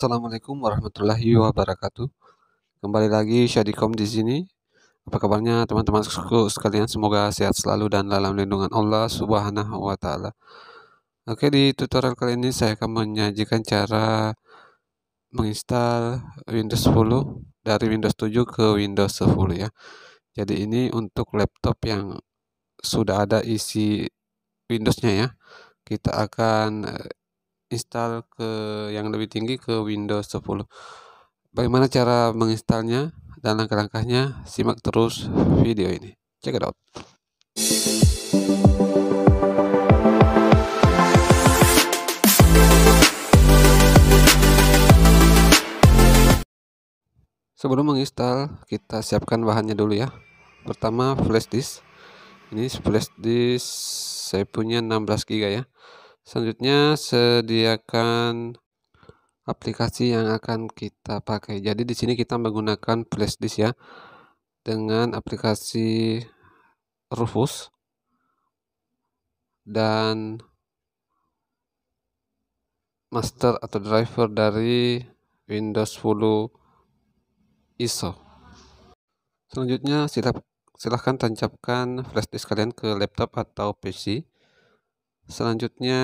Assalamualaikum warahmatullahi wabarakatuh. Kembali lagi Syadikom di sini. Apa kabarnya teman-teman sekalian? Semoga sehat selalu dan dalam lindungan Allah Subhanahu wa taala. Oke, di tutorial kali ini saya akan menyajikan cara menginstal Windows 10 dari Windows 7 ke Windows 10 ya. Jadi ini untuk laptop yang sudah ada isi Windows-nya ya. Kita akan install ke yang lebih tinggi ke Windows 10. Bagaimana cara menginstalnya dan langkah-langkahnya? Simak terus video ini. Check it out. Sebelum menginstal, kita siapkan bahannya dulu ya. Pertama, flash disk. Ini flash disk saya punya 16 GB ya. Selanjutnya sediakan aplikasi yang akan kita pakai. Jadi di sini kita menggunakan flashdisk ya dengan aplikasi Rufus dan master atau driver dari Windows 10 ISO. Selanjutnya silap, silahkan tancapkan flashdisk kalian ke laptop atau PC. Selanjutnya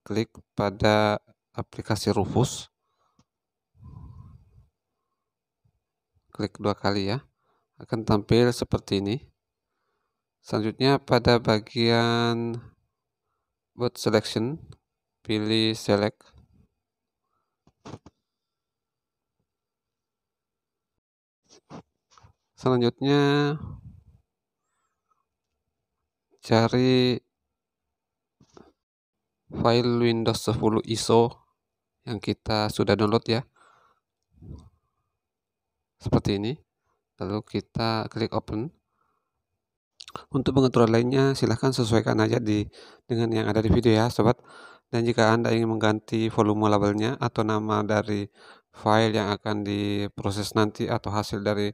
klik pada aplikasi Rufus. Klik dua kali ya. Akan tampil seperti ini. Selanjutnya pada bagian boot selection, pilih select. Selanjutnya cari file Windows 10 ISO yang kita sudah download ya seperti ini lalu kita klik open untuk pengaturan lainnya silahkan sesuaikan aja di dengan yang ada di video ya sobat dan jika anda ingin mengganti volume labelnya atau nama dari file yang akan diproses nanti atau hasil dari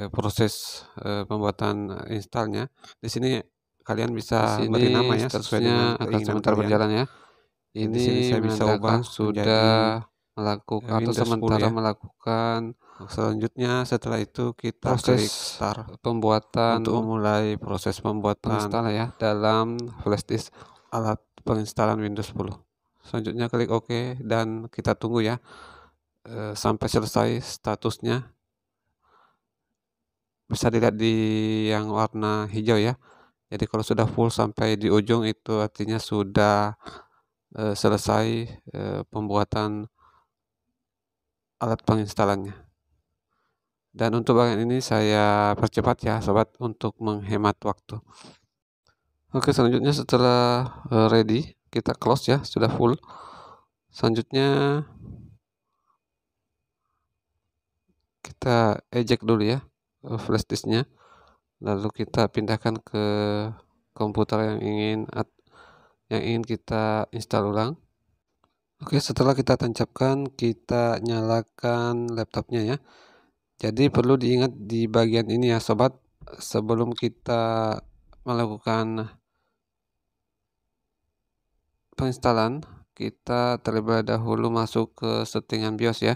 eh, proses eh, pembuatan installnya di sini kalian bisa sini, beri nama ya sesuai akan sementara berjalan ya. Ini saya bisa ubah sudah melakukan eh, atau sementara ya. melakukan nah, selanjutnya setelah itu kita proses klik start pembuatan untuk memulai proses pembuatan ya dalam flash disk alat penginstalan Windows 10 selanjutnya klik OK dan kita tunggu ya eh, sampai selesai statusnya bisa dilihat di yang warna hijau ya jadi kalau sudah full sampai di ujung itu artinya sudah e, selesai e, pembuatan alat penginstalannya. Dan untuk bagian ini saya percepat ya sobat untuk menghemat waktu. Oke selanjutnya setelah eh, ready kita close ya sudah full. Selanjutnya kita eject dulu ya flash disknya lalu kita pindahkan ke komputer yang ingin yang ingin kita install ulang Oke setelah kita tancapkan kita nyalakan laptopnya ya jadi perlu diingat di bagian ini ya sobat sebelum kita melakukan penginstalan kita terlebih dahulu masuk ke settingan BIOS ya.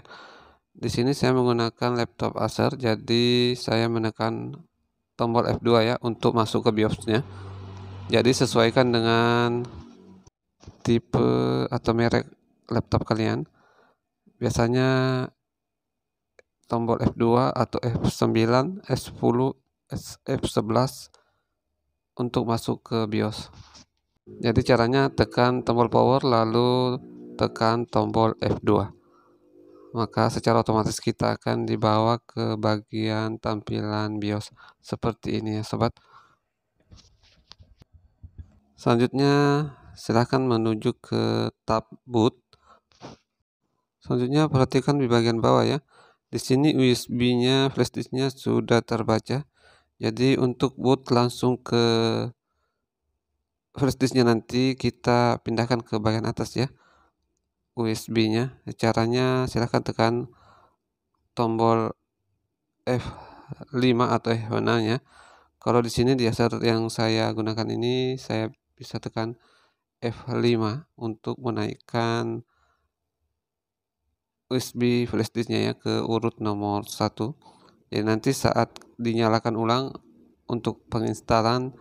Di sini saya menggunakan laptop Acer, jadi saya menekan tombol F2 ya untuk masuk ke BIOSnya jadi sesuaikan dengan tipe atau merek laptop kalian biasanya tombol F2 atau F9, F10, F11 untuk masuk ke BIOS. Jadi caranya tekan tombol power lalu tekan tombol F2 maka secara otomatis kita akan dibawa ke bagian tampilan BIOS seperti ini ya sobat selanjutnya silahkan menuju ke tab boot selanjutnya perhatikan di bagian bawah ya di sini USB nya flash disk nya sudah terbaca jadi untuk boot langsung ke flash disk-nya nanti kita pindahkan ke bagian atas ya USB-nya. Caranya silahkan tekan tombol F5 atau F6 ya. Kalau di sini di aset yang saya gunakan ini saya bisa tekan F5 untuk menaikkan USB flash disknya ya ke urut nomor 1. Jadi nanti saat dinyalakan ulang untuk penginstalan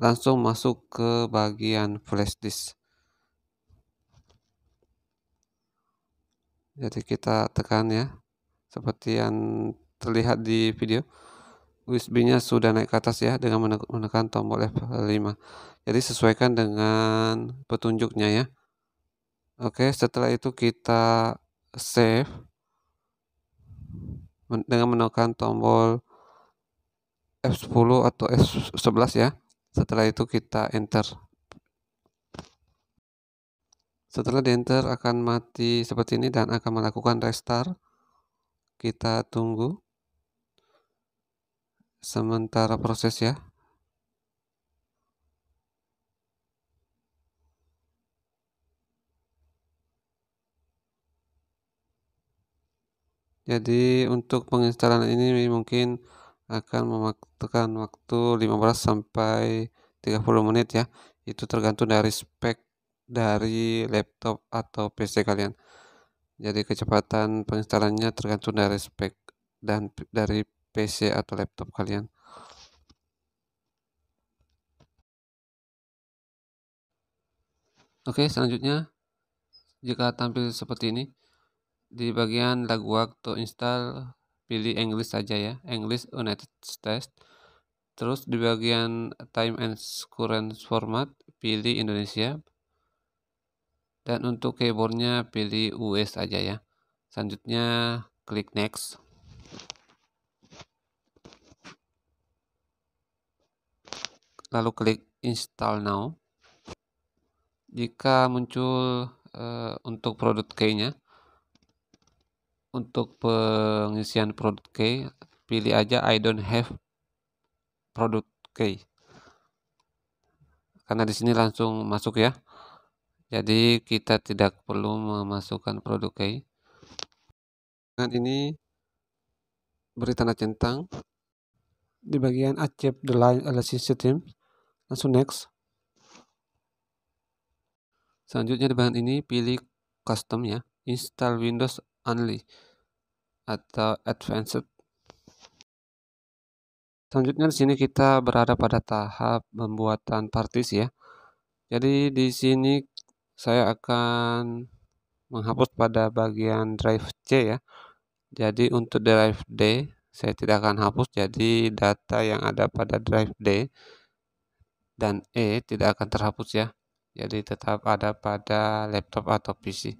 langsung masuk ke bagian flash disk. jadi kita tekan ya seperti yang terlihat di video USB-nya sudah naik ke atas ya dengan menekan tombol F5 jadi sesuaikan dengan petunjuknya ya Oke setelah itu kita save dengan menekan tombol F10 atau F11 ya setelah itu kita enter setelah di enter akan mati seperti ini dan akan melakukan restart. Kita tunggu sementara proses ya. Jadi untuk penginstalan ini mungkin akan memakan waktu 15 sampai 30 menit ya. Itu tergantung dari spek dari laptop atau PC kalian. Jadi kecepatan penginstalannya tergantung dari spek dan dari PC atau laptop kalian. Oke, selanjutnya jika tampil seperti ini di bagian lagu waktu install pilih English saja ya, English United States. Terus di bagian time and current format pilih Indonesia. Dan untuk keyboardnya pilih US aja ya. Selanjutnya klik next. Lalu klik install now. Jika muncul e, untuk produk key-nya, untuk pengisian produk key, pilih aja I don't have produk key. Karena di sini langsung masuk ya jadi kita tidak perlu memasukkan produk key nah ini beri tanda centang di bagian accept the line analysis system langsung next selanjutnya di bagian ini pilih custom ya install windows only atau advanced Selanjutnya di sini kita berada pada tahap pembuatan partisi ya. Jadi di sini saya akan menghapus pada bagian drive C ya jadi untuk drive D saya tidak akan hapus jadi data yang ada pada drive D dan E tidak akan terhapus ya jadi tetap ada pada laptop atau PC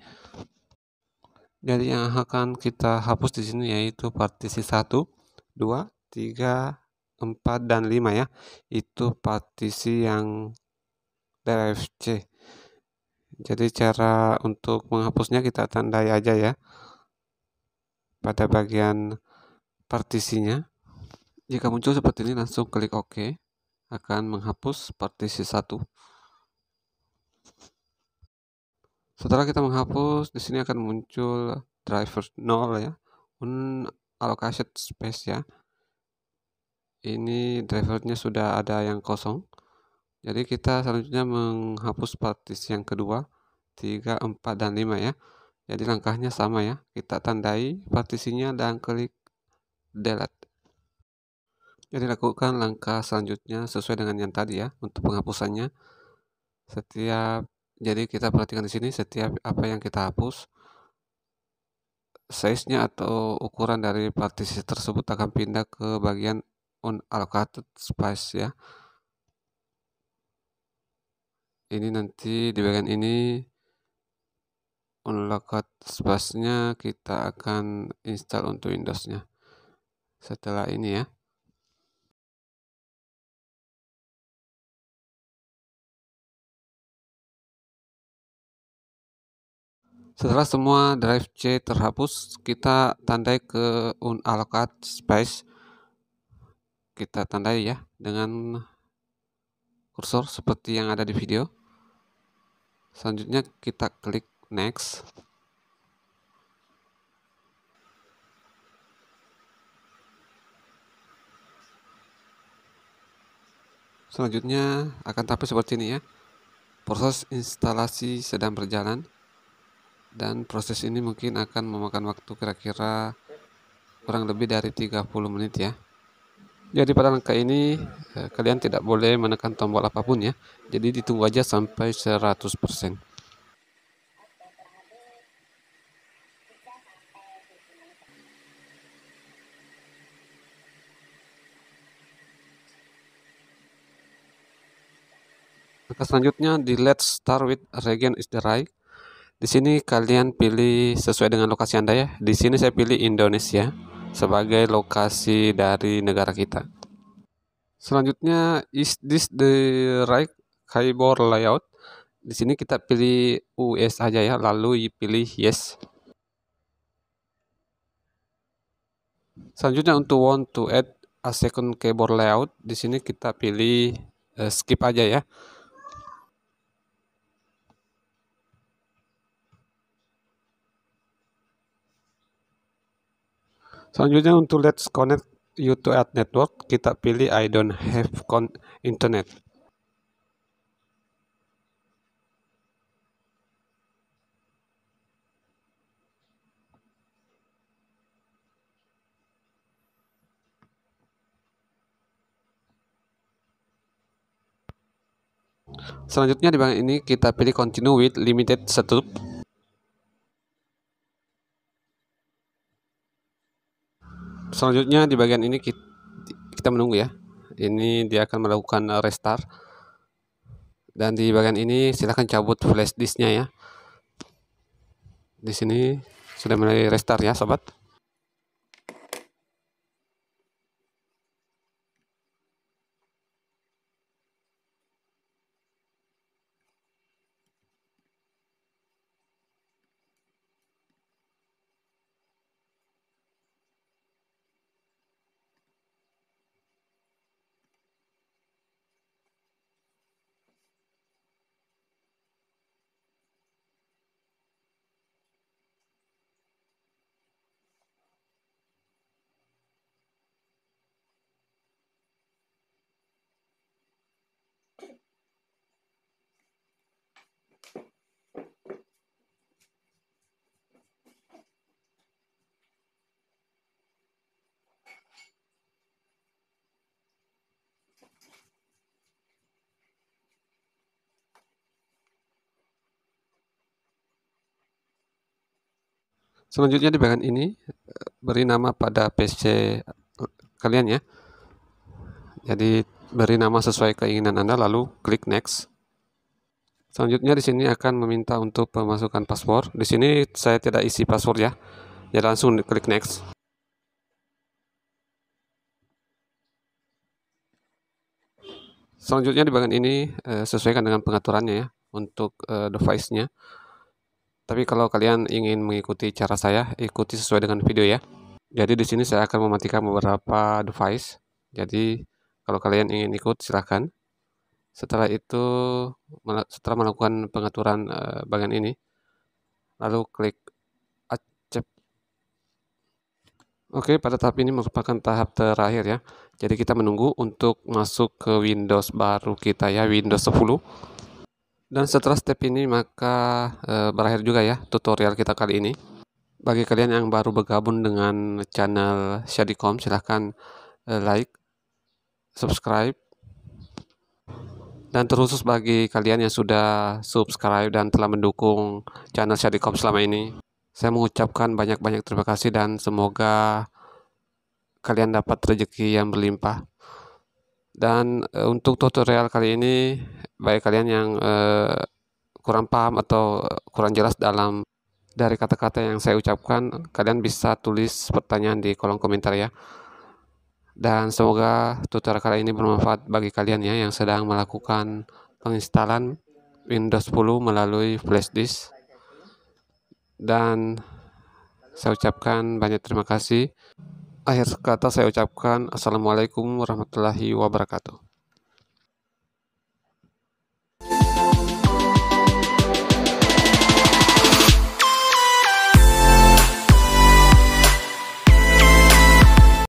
jadi yang akan kita hapus di sini yaitu partisi 1 2 3 4 dan 5 ya itu partisi yang drive C jadi cara untuk menghapusnya kita tandai aja ya pada bagian partisinya. Jika muncul seperti ini langsung klik OK akan menghapus partisi 1. Setelah kita menghapus, di sini akan muncul driver 0 ya, unallocated space ya. Ini drivernya sudah ada yang kosong. Jadi kita selanjutnya menghapus partisi yang kedua 3, 4, dan 5 ya. Jadi langkahnya sama ya. Kita tandai partisinya dan klik delete. Jadi lakukan langkah selanjutnya sesuai dengan yang tadi ya untuk penghapusannya. Setiap jadi kita perhatikan di sini setiap apa yang kita hapus size-nya atau ukuran dari partisi tersebut akan pindah ke bagian unallocated space ya. Ini nanti di bagian ini space-nya kita akan install untuk Windowsnya setelah ini ya Setelah semua drive C terhapus, kita tandai ke unallocated space. Kita tandai ya dengan kursor seperti yang ada di video. Selanjutnya kita klik next selanjutnya akan tampil seperti ini ya proses instalasi sedang berjalan dan proses ini mungkin akan memakan waktu kira-kira kurang lebih dari 30 menit ya jadi pada langkah ini eh, kalian tidak boleh menekan tombol apapun ya. Jadi ditunggu aja sampai 100%. selanjutnya di Let's Start with region is the Right. Di sini kalian pilih sesuai dengan lokasi Anda ya. Di sini saya pilih Indonesia sebagai lokasi dari negara kita. Selanjutnya is this the right keyboard layout? Di sini kita pilih US aja ya, lalu pilih yes. Selanjutnya untuk want to add a second keyboard layout, di sini kita pilih eh, skip aja ya. Selanjutnya untuk let's connect you to ad network, kita pilih I don't have con internet. Selanjutnya di bagian ini kita pilih continue with limited setup selanjutnya di bagian ini kita, kita menunggu ya ini dia akan melakukan restart dan di bagian ini silahkan cabut flash disknya ya di sini sudah mulai restart ya sobat Selanjutnya di bagian ini beri nama pada PC kalian ya. Jadi beri nama sesuai keinginan Anda lalu klik next. Selanjutnya di sini akan meminta untuk pemasukan password. Di sini saya tidak isi password ya. Jadi langsung klik next. Selanjutnya di bagian ini eh, sesuaikan dengan pengaturannya ya untuk eh, device-nya. Tapi kalau kalian ingin mengikuti cara saya, ikuti sesuai dengan video ya. Jadi di sini saya akan mematikan beberapa device. Jadi kalau kalian ingin ikut silahkan. Setelah itu setelah melakukan pengaturan eh, bagian ini, lalu klik accept. Oke, pada tahap ini merupakan tahap terakhir ya. Jadi kita menunggu untuk masuk ke Windows baru kita ya, Windows 10. Dan setelah step ini maka e, berakhir juga ya tutorial kita kali ini. Bagi kalian yang baru bergabung dengan channel Shadicom silahkan e, like, subscribe, dan terusus bagi kalian yang sudah subscribe dan telah mendukung channel Shadicom selama ini. Saya mengucapkan banyak-banyak terima kasih dan semoga kalian dapat rezeki yang berlimpah. Dan e, untuk tutorial kali ini, bagi kalian yang e, kurang paham atau kurang jelas dalam dari kata-kata yang saya ucapkan, kalian bisa tulis pertanyaan di kolom komentar ya. Dan semoga tutorial kali ini bermanfaat bagi kalian ya yang sedang melakukan penginstalan Windows 10 melalui flash disk. Dan saya ucapkan banyak terima kasih. Akhir kata saya ucapkan Assalamualaikum warahmatullahi wabarakatuh.